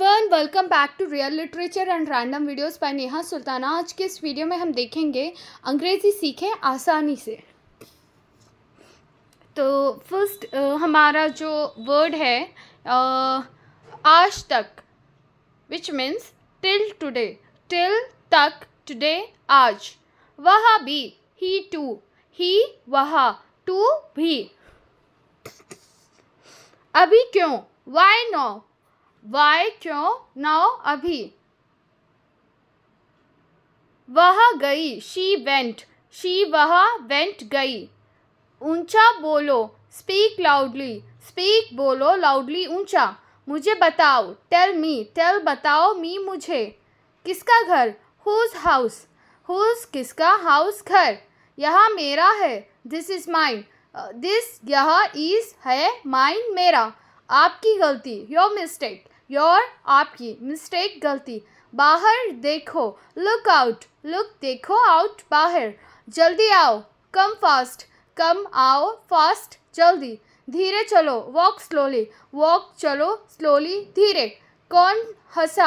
everyone welcome back to real literature and random videos by Neha Sultana आज के इस video में हम देखेंगे अंग्रेज़ी सीखें आसानी से तो फर्स्ट हमारा जो वर्ड है uh, आज तक which means till today till तक टुडे आज वह भी ही टू ही वह टू भी अभी क्यों वाई नो वाई क्यों नाउ अभी वह गई शी वेंट शी वह वेंट गई ऊंचा बोलो स्पीक लाउडली स्पीक बोलो लाउडली ऊंचा मुझे बताओ टेल मी टेल बताओ मी मुझे किसका घर हुज हाउस हुज किसका हाउस घर यह मेरा है दिस इज़ माइंड दिस यह इज़ है माइंड मेरा आपकी गलती योर मिस्टेक योर आपकी मिस्टेक गलती बाहर देखो लुक आउट लुक देखो आउट बाहर जल्दी आओ कम फास्ट कम आओ फास्ट जल्दी धीरे चलो वॉक स्लोली वॉक चलो स्लोली धीरे कौन हंसा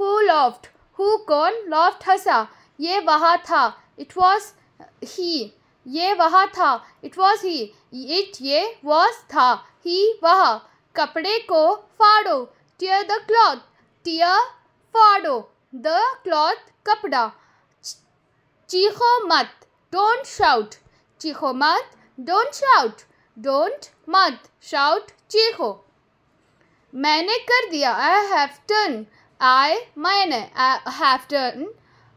हु लॉफ्ट हु कौन लॉफ्ट हंसा ये वहाँ था इट वॉज ही ये वहाँ था इट वॉज ही इट ये वॉज था ही वह कपड़े को फाड़ो tear the cloth tear फाड़ो द क्लॉथ कपड़ा चीखो मत डोंट शाउट चीखो मत डोंट शाउट डोंट मत शाउट चीखो मैंने कर दिया आई हैव टर्न आई मैंने हैव टर्न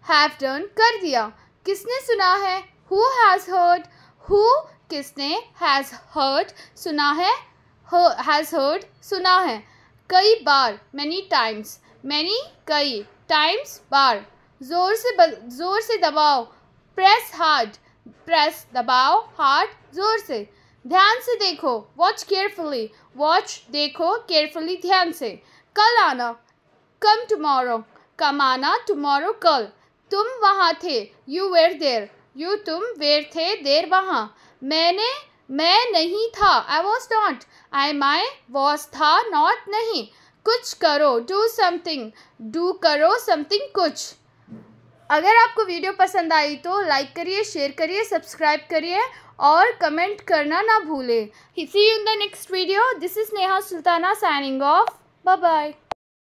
हैव टर्न कर दिया किसने सुना है हु हैज़ हर्ड हु किसने हैज़ हर्ड सुना है हैज़ हर्ड सुना है कई बार मैनी टाइम्स मैनी कई टाइम्स बार ज़ोर से ज़ोर से दबाओ प्रेस हार्ड प्रेस दबाओ हार्ड ज़ोर से ध्यान से देखो वॉच केयरफुली वॉच देखो केयरफुली ध्यान से कल आना कम टमोरो कम आना टमोरो कल तुम वहाँ थे यू वेर देर यू तुम वेर थे देर वहाँ मैंने मैं नहीं था I was not I my was था नॉट नहीं कुछ करो डू समथिंग डू करो समथिंग कुछ अगर आपको वीडियो पसंद आई तो लाइक करिए शेयर करिए सब्सक्राइब करिए और कमेंट करना ना भूलें see you in the next video this is Neha Sultana signing off bye bye